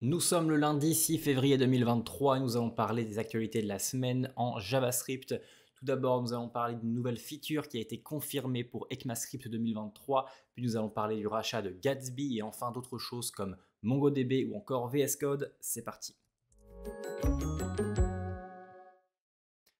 Nous sommes le lundi 6 février 2023 et nous allons parler des actualités de la semaine en JavaScript. Tout d'abord, nous allons parler d'une nouvelle feature qui a été confirmée pour ECMAScript 2023, puis nous allons parler du rachat de Gatsby et enfin d'autres choses comme MongoDB ou encore VS Code. C'est parti.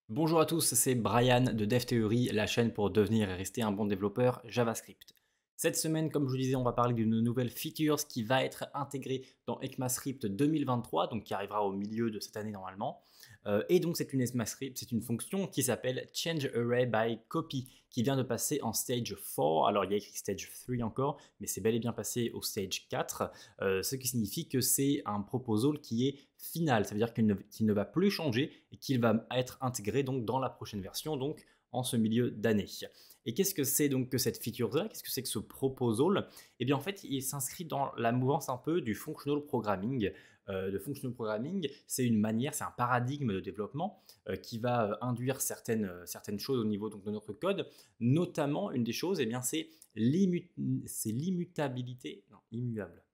Bonjour à tous, c'est Brian de DevTheory, la chaîne pour devenir et rester un bon développeur JavaScript. Cette semaine, comme je vous disais, on va parler d'une nouvelle feature qui va être intégrée dans ECMAScript 2023, donc qui arrivera au milieu de cette année normalement. Euh, et donc c'est une ECMAScript, c'est une fonction qui s'appelle changeArrayByCopy, qui vient de passer en stage 4. Alors il y a écrit stage 3 encore, mais c'est bel et bien passé au stage 4, euh, ce qui signifie que c'est un proposal qui est final, ça veut dire qu'il ne, ne va plus changer et qu'il va être intégré donc dans la prochaine version, donc en ce milieu d'année. Et qu'est-ce que c'est donc que cette feature-là Qu'est-ce que c'est que ce proposal Eh bien, en fait, il s'inscrit dans la mouvance un peu du functional programming. Euh, le functional programming, c'est une manière, c'est un paradigme de développement euh, qui va euh, induire certaines, certaines choses au niveau donc, de notre code. Notamment, une des choses, eh bien, c'est l'immutabilité, non, immuable,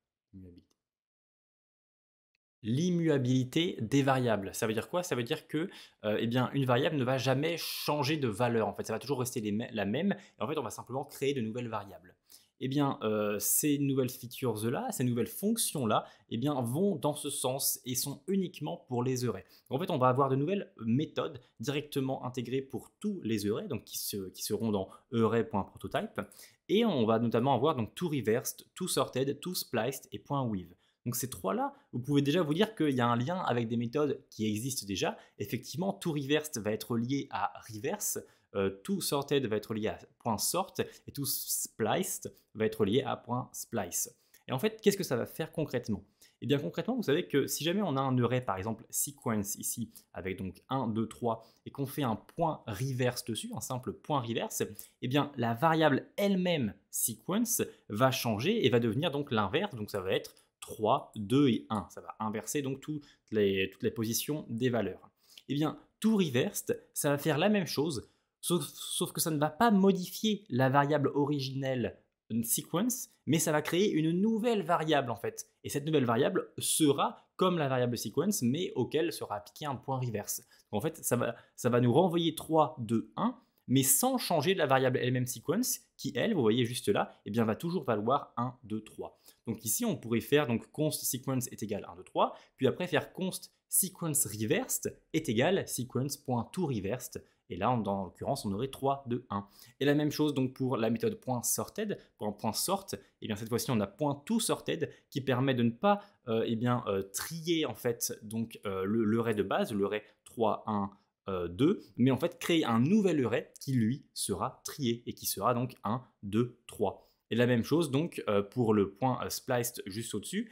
l'immuabilité des variables. Ça veut dire quoi Ça veut dire que euh, eh bien, une variable ne va jamais changer de valeur. En fait, ça va toujours rester la même. Et en fait, on va simplement créer de nouvelles variables. Eh bien, euh, ces nouvelles features-là, ces nouvelles fonctions-là, eh bien, vont dans ce sens et sont uniquement pour les arrays. en fait, on va avoir de nouvelles méthodes directement intégrées pour tous les arrays, donc qui, seront dans array.prototype. Et on va notamment avoir donc tout reversed, tout sorted, tout spliced et point .weave. Donc ces trois-là, vous pouvez déjà vous dire qu'il y a un lien avec des méthodes qui existent déjà. Effectivement, tout reverse va être lié à reverse, euh, tout sorted va être lié à point sort et tout spliced va être lié à point splice. Et en fait, qu'est-ce que ça va faire concrètement Eh bien concrètement, vous savez que si jamais on a un array par exemple sequence ici avec donc 1 2 3 et qu'on fait un point reverse dessus, un simple point reverse, eh bien la variable elle-même sequence va changer et va devenir donc l'inverse, donc ça va être 3, 2 et 1. Ça va inverser donc toutes les, toutes les positions des valeurs. Eh bien, tout reversed, ça va faire la même chose, sauf, que ça ne va pas modifier la variable originelle sequence, mais ça va créer une nouvelle variable en fait. Et cette nouvelle variable sera comme la variable sequence, mais auquel sera appliqué un point reverse. Donc, en fait, ça va, ça va nous renvoyer 3, 2, 1, mais sans changer de la variable elle sequence, qui elle, vous voyez juste là, eh va toujours valoir 1, 2, 3. Donc ici, on pourrait faire donc const sequence est égal 1, 2, 3, puis après faire const sequence reversed est égal reversed, Et là, en, l'occurrence, on aurait 3, 2, 1. Et la même chose donc pour la méthode .sorted. Pour un point .sort, et eh bien, cette fois-ci, on a sorted, qui permet de ne pas euh, eh euh, trier en fait donc euh, le, le, ray de base, le ray 3, 1, 2, euh, mais en fait créer un nouvel array qui lui sera trié et qui sera donc 1, 2, 3. Et la même chose donc euh, pour le point euh, spliced juste au-dessus,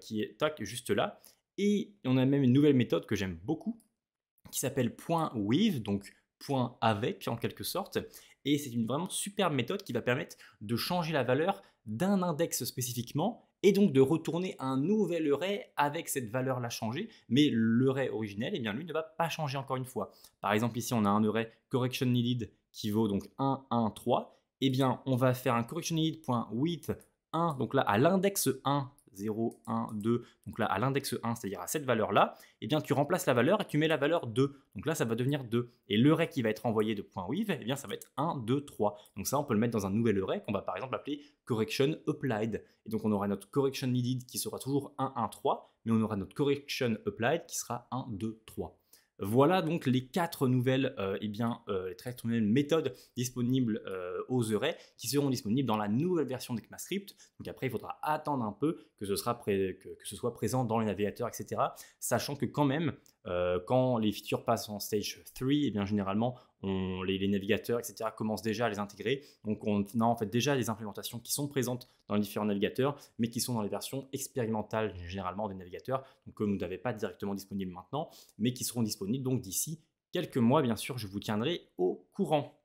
qui est tac juste là. Et on a même une nouvelle méthode que j'aime beaucoup, qui s'appelle point with, donc point avec en quelque sorte. Et c'est une vraiment superbe méthode qui va permettre de changer la valeur d'un index spécifiquement et donc de retourner un nouvel array avec cette valeur-là changée, mais l'array ray originel, eh bien lui ne va pas changer encore une fois. Par exemple, ici, on a un array correction needed qui vaut donc 1, 1, 3, eh bien on va faire un correction needed.width 1, donc là à l'index 1 0, 1, 2, donc là à l'index 1, c'est-à-dire à cette valeur-là, et eh bien tu remplaces la valeur et tu mets la valeur 2. Donc là ça va devenir 2. Et l'array qui va être envoyé de point .weave, et eh bien ça va être 1, 2, 3. Donc ça on peut le mettre dans un nouvel array qu'on va par exemple appeler correction applied. Et donc on aura notre correction needed qui sera toujours 1, 1, 3, mais on aura notre correction applied qui sera 1, 2, 3. Voilà donc les quatre nouvelles, et euh, eh bien, euh, les méthodes disponibles euh, aux arrays qui seront disponibles dans la nouvelle version d'ECMAScript. Donc après, il faudra attendre un peu que ce, sera que, que ce soit présent dans les navigateurs, etc. Sachant que quand même, euh, quand les features passent en stage 3, et eh bien généralement, les, navigateurs, etc., commencent déjà à les intégrer. Donc, on a en fait déjà des implémentations qui sont présentes dans les différents navigateurs, mais qui sont dans les versions expérimentales généralement des navigateurs, que vous n'avez pas directement disponibles maintenant, mais qui seront disponibles donc d'ici quelques mois. Bien sûr, je vous tiendrai au courant.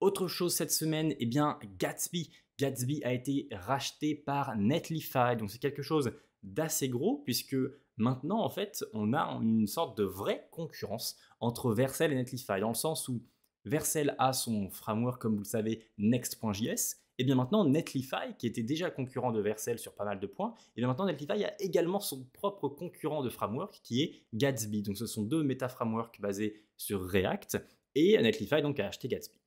Autre chose cette semaine, et eh bien Gatsby. Gatsby a été racheté par Netlify, donc c'est quelque chose d'assez gros puisque Maintenant, en fait, on a une sorte de vraie concurrence entre Vercel et Netlify, dans le sens où Vercel a son framework, comme vous le savez, Next.js, et bien maintenant Netlify, qui était déjà concurrent de Vercel sur pas mal de points, et bien maintenant Netlify a également son propre concurrent de framework qui est Gatsby. Donc ce sont deux méta-frameworks basés sur React, et Netlify donc a acheté Gatsby.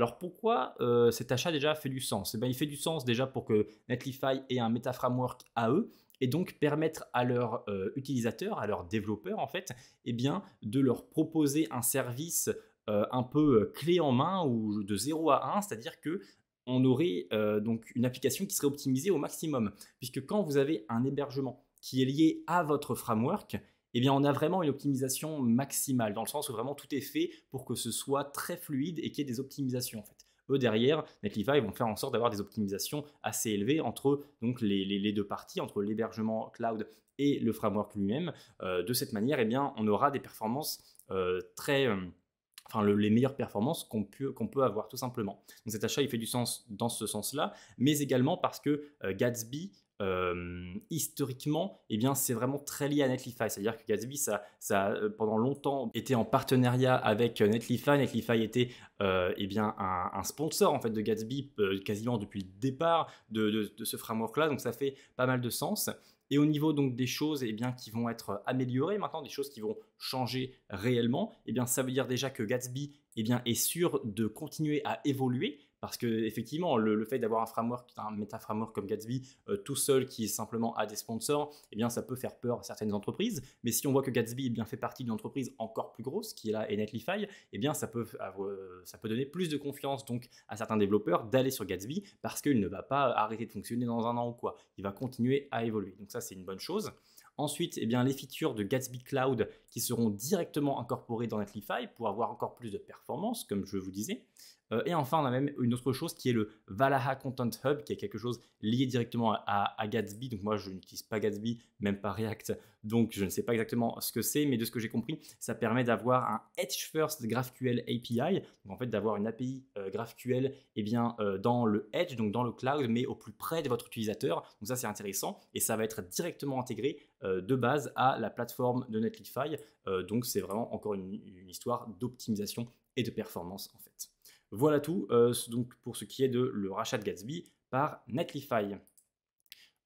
Alors pourquoi euh, cet achat déjà fait du sens Et eh bien, Il fait du sens déjà pour que Netlify ait un Meta Framework à eux et donc permettre à leurs euh, utilisateurs, à leurs développeurs en fait, eh bien, de leur proposer un service euh, un peu clé en main ou de 0 à 1, c'est-à-dire que on aurait donc une application qui serait optimisée au maximum, puisque quand vous avez un hébergement qui est lié à votre framework, eh on a vraiment une optimisation maximale, dans le sens où vraiment tout est fait pour que ce soit très fluide et qu'il y ait des optimisations en fait. Eux derrière, Netlify ils vont faire en sorte d'avoir des optimisations assez élevées entre donc les, les, deux parties, entre l'hébergement cloud et le framework lui-même. Euh, de cette manière, eh bien, on aura des performances euh, très euh, enfin les meilleures performances qu'on peut, peut, avoir tout simplement. Donc cet achat, il fait du sens dans ce sens-là, mais également parce que Gatsby euh, historiquement, eh bien, c'est vraiment très lié à Netlify. C'est-à-dire que Gatsby, ça, ça euh, pendant longtemps, été en partenariat avec euh, Netlify. Netlify était eh bien, un, sponsor en fait, de Gatsby quasiment depuis le départ de, ce framework-là. Donc, ça fait pas mal de sens. Et au niveau donc des choses eh bien, qui vont être améliorées maintenant, des choses qui vont changer réellement, bien, ça veut dire déjà que Gatsby bien, est sûr de continuer à évoluer parce que le, fait d'avoir un framework, un méta-framework comme Gatsby euh, tout seul qui est simplement à des sponsors, eh bien ça peut faire peur à certaines entreprises. Mais si on voit que Gatsby bien, fait partie d'une entreprise encore plus grosse, qui est là, et Netlify, eh bien euh, ça peut, donner plus de confiance donc à certains développeurs d'aller sur Gatsby parce qu'il ne va pas arrêter de fonctionner dans un an ou quoi. Il va continuer à évoluer. Donc ça, c'est une bonne chose. Ensuite, eh bien, les features de Gatsby Cloud qui seront directement incorporées dans Netlify pour avoir encore plus de performance, comme je vous disais. Euh, et enfin, on a même une autre chose qui est le Valaha Content Hub, qui est quelque chose lié directement à, Gatsby. Donc moi, je n'utilise pas Gatsby, même pas React, donc je ne sais pas exactement ce que c'est, mais de ce que j'ai compris, ça permet d'avoir un Edge First GraphQL API, donc en fait d'avoir une API euh, GraphQL eh bien, euh, dans le Edge, donc dans le cloud, mais au plus près de votre utilisateur. Donc ça, c'est intéressant, et ça va être directement intégré de base à la plateforme de Netlify. donc c'est vraiment encore une histoire d'optimisation et de performance en fait. Voilà tout euh, donc pour ce qui est de le rachat de Gatsby par Netlify.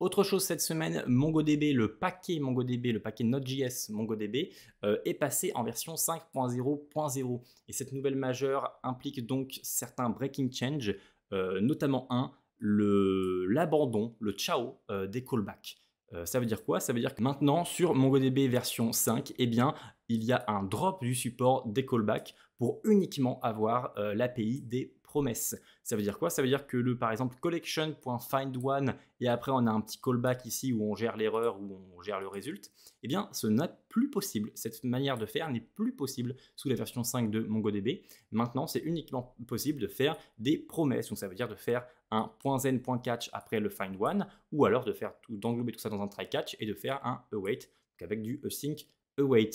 Autre chose cette semaine, MongoDB, le paquet MongoDB, le paquet Node.js MongoDB euh, est passé en version 5.0.0. Et cette nouvelle majeure implique donc certains breaking change, euh, notamment un, l'abandon, le, ciao des callbacks ça veut dire quoi Ça veut dire que maintenant, sur MongoDB version 5, eh bien, il y a un drop du support des callbacks uniquement avoir euh, l'API des promesses. Ça veut dire quoi Ça veut dire que le, par exemple, collection.findOne, et après on a un petit callback ici où on gère l'erreur, ou on gère le résultat, eh bien ce n'est plus possible. Cette manière de faire n'est plus possible sous la version 5 de MongoDB. Maintenant, c'est uniquement possible de faire des promesses. Donc ça veut dire de faire un .catch après le find findOne, ou alors de faire tout, d'englober tout ça dans un try-catch et de faire un await, avec du async await.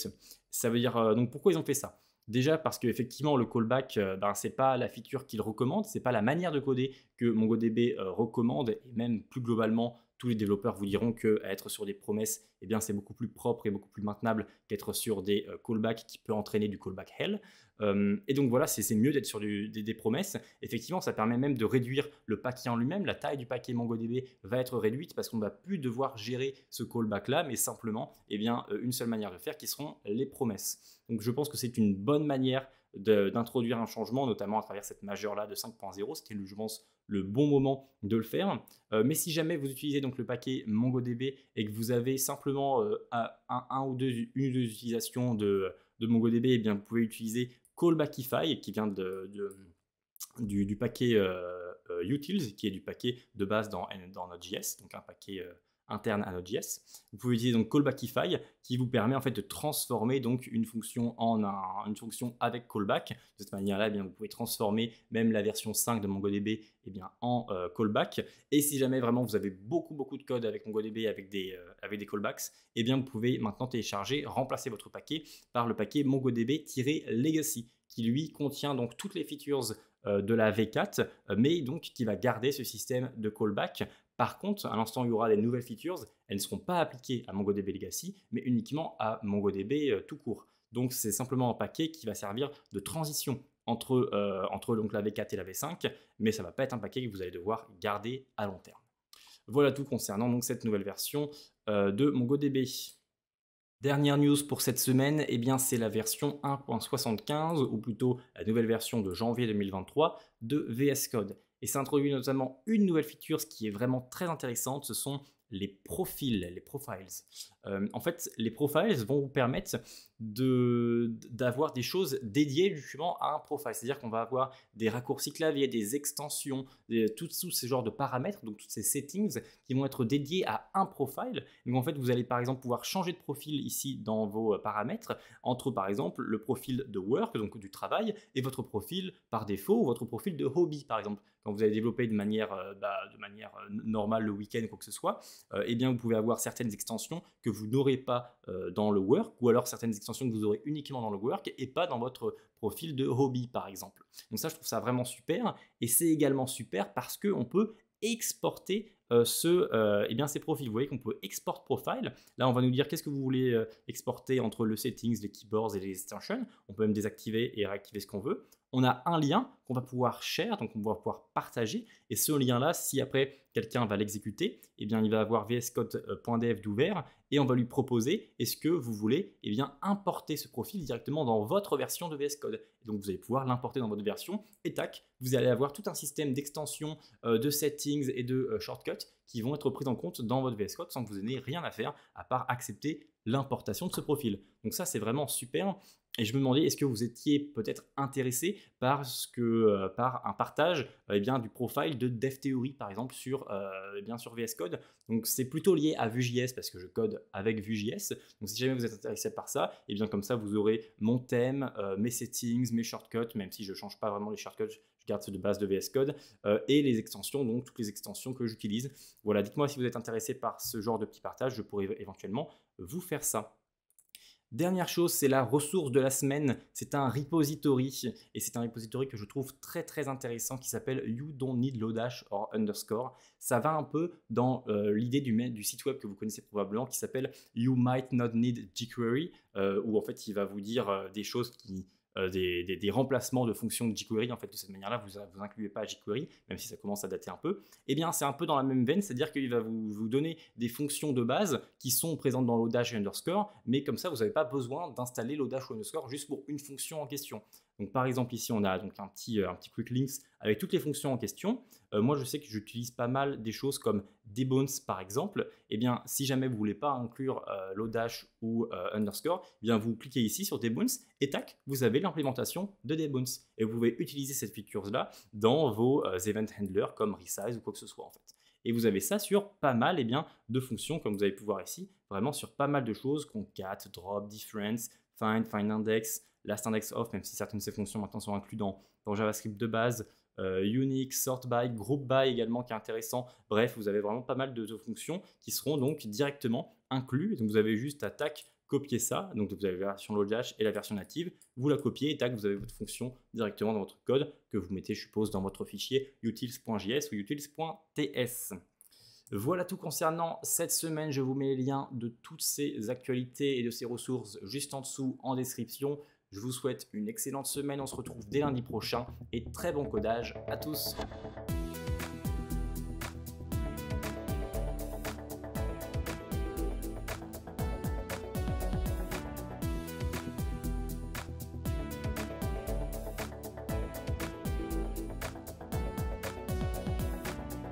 Ça veut dire, euh, donc pourquoi ils ont fait ça Déjà parce qu'effectivement, le callback, euh, ben, ce n'est pas la feature qu'il recommande, ce n'est pas la manière de coder que MongoDB euh, recommande, et même plus globalement tous les développeurs vous diront que être sur des promesses, eh bien c'est beaucoup plus propre et beaucoup plus maintenable qu'être sur des euh, callbacks qui peut entraîner du callback hell. Euh, et donc voilà, c'est mieux d'être sur des, promesses. Effectivement, ça permet même de réduire le paquet en lui-même. La taille du paquet MongoDB va être réduite parce qu'on ne va plus devoir gérer ce callback-là, mais simplement eh bien, euh, une seule manière de faire qui seront les promesses. Donc je pense que c'est une bonne manière d'introduire un changement, notamment à travers cette majeure-là de 5.0. C'était, je pense, le bon moment de le faire. Euh, mais si jamais vous utilisez donc le paquet MongoDB et que vous avez simplement euh, un, ou deux, une ou deux utilisations de, de MongoDB, eh bien, vous pouvez utiliser Callbackify qui vient de, du, paquet euh, Utils, qui est du paquet de base dans, dans Node.js, donc un paquet interne à Node.js. Vous pouvez utiliser donc callbackify qui vous permet en fait de transformer donc une fonction en une fonction avec callback. De cette manière-là, eh bien vous pouvez transformer même la version 5 de MongoDB eh bien en euh, callback. Et si jamais vraiment vous avez beaucoup beaucoup de code avec MongoDB avec des euh, avec des callbacks, eh bien vous pouvez maintenant télécharger, remplacer votre paquet par le paquet MongoDB-legacy qui lui contient donc toutes les features euh, de la V4, mais donc qui va garder ce système de callback par contre, à l'instant où il y aura des nouvelles features, elles ne seront pas appliquées à MongoDB Legacy, mais uniquement à MongoDB euh, tout court. Donc c'est simplement un paquet qui va servir de transition entre, euh, entre donc la V4 et la V5, mais ça ne va pas être un paquet que vous allez devoir garder à long terme. Voilà tout concernant donc cette nouvelle version euh, de MongoDB. Dernière news pour cette semaine, eh bien c'est la version 1.75, ou plutôt la nouvelle version de janvier 2023 de VS Code. Et ça introduit notamment une nouvelle feature, ce qui est vraiment très intéressante, ce sont les profils, les profiles. Euh, en fait, les profiles vont vous permettre d'avoir des choses dédiées justement à un profile. C'est-à-dire qu'on va avoir des raccourcis clavier, des extensions, tous tout, genres ce genre de paramètres, donc tous ces settings qui vont être dédiés à un profile. Donc en fait, vous allez par exemple pouvoir changer de profil ici dans vos euh, paramètres entre par exemple le profil de work, donc du travail, et votre profil par défaut ou votre profil de hobby par exemple quand vous allez développer de manière, euh, bah, de manière euh, normale le week-end, quoi que ce soit, euh, eh bien, vous pouvez avoir certaines extensions que vous n'aurez pas dans le work, ou alors certaines extensions que vous aurez uniquement dans le work et pas dans votre profil de hobby, par exemple. Donc ça, je trouve ça vraiment super, et c'est également super parce qu'on peut exporter ce, eh bien, ces profils. Vous voyez qu'on peut export profile. Là, on va nous dire qu'est-ce que vous voulez exporter entre le settings, les keyboards et les extensions. On peut même désactiver et réactiver ce qu'on veut on a un lien qu'on va pouvoir share, donc on va pouvoir partager. Et ce lien-là, si après quelqu'un va l'exécuter, eh bien, il va avoir vscode.dev d'ouvert et on va lui proposer est-ce que vous voulez eh bien, importer ce profil directement dans votre version de VS Code. Et donc vous allez pouvoir l'importer dans votre version et tac, vous allez avoir tout un système d'extensions, euh, de settings et de euh, shortcuts qui vont être pris en compte dans votre VS Code sans que vous ayez rien à faire à part accepter l'importation de ce profil. Donc ça, c'est vraiment super. Et je me demandais, est-ce que vous étiez peut-être intéressé par, ce que, euh, par un partage euh, eh bien, du profil de DevTheory, par exemple, sur, euh, eh bien, sur VS Code. Donc, c'est plutôt lié à Vue.js parce que je code avec Vue.js. Donc, si jamais vous êtes intéressé par ça, eh bien, comme ça, vous aurez mon thème, mes settings, mes shortcuts, même si je ne change pas vraiment les shortcuts, je garde ceux de base de VS Code, et les extensions, donc toutes les extensions que j'utilise. Voilà, dites-moi si vous êtes intéressé par ce genre de petit partage, je pourrais éventuellement vous faire ça. Dernière chose, c'est la ressource de la semaine. C'est un repository et c'est un repository que je trouve très très intéressant qui s'appelle You Don't Need Lodash Underscore. Ça va un peu dans euh, l'idée du, site web que vous connaissez probablement qui s'appelle You Might Not Need jQuery euh, où en fait il va vous dire euh, des choses qui euh, des, remplacements de fonctions de jQuery. En fait, de cette manière-là, vous vous incluez pas jQuery, même si ça commence à dater un peu. Eh bien, c'est un peu dans la même veine, c'est-à-dire qu'il va vous, donner des fonctions de base qui sont présentes dans Lodash Underscore, mais comme ça, vous n'avez pas besoin d'installer Lodash ou Underscore juste pour une fonction en question. Donc par exemple ici on a donc un petit, euh, un petit quick links avec toutes les fonctions en question. Euh, moi je sais que j'utilise pas mal des choses comme debones par exemple. Et eh bien si jamais vous voulez pas inclure euh, Lodash ou euh, underscore, eh bien vous cliquez ici sur debones et tac, vous avez l'implémentation de debones. Et vous pouvez utiliser cette feature là dans vos event handlers comme resize ou quoi que ce soit en fait. Et vous avez ça sur pas mal eh bien, de fonctions, comme vous allez pouvoir ici, vraiment sur pas mal de choses, Cat, drop, difference, find, find index, Last Index Off, même si certaines de ces fonctions maintenant sont incluses dans, dans JavaScript de base, euh, Unix, Sort By, Group By également qui est intéressant. Bref, vous avez vraiment pas mal de, fonctions qui seront donc directement incluses. Donc vous avez juste à tac copier ça. Donc vous avez la version Lodash et la version native. Vous la copiez et tac, vous avez votre fonction directement dans votre code que vous mettez, je suppose, dans votre fichier utils.js ou utils.ts. Voilà tout concernant cette semaine. Je vous mets les liens de toutes ces actualités et de ces ressources juste en dessous en description. Je vous souhaite une excellente semaine, on se retrouve dès lundi prochain et très bon codage à tous.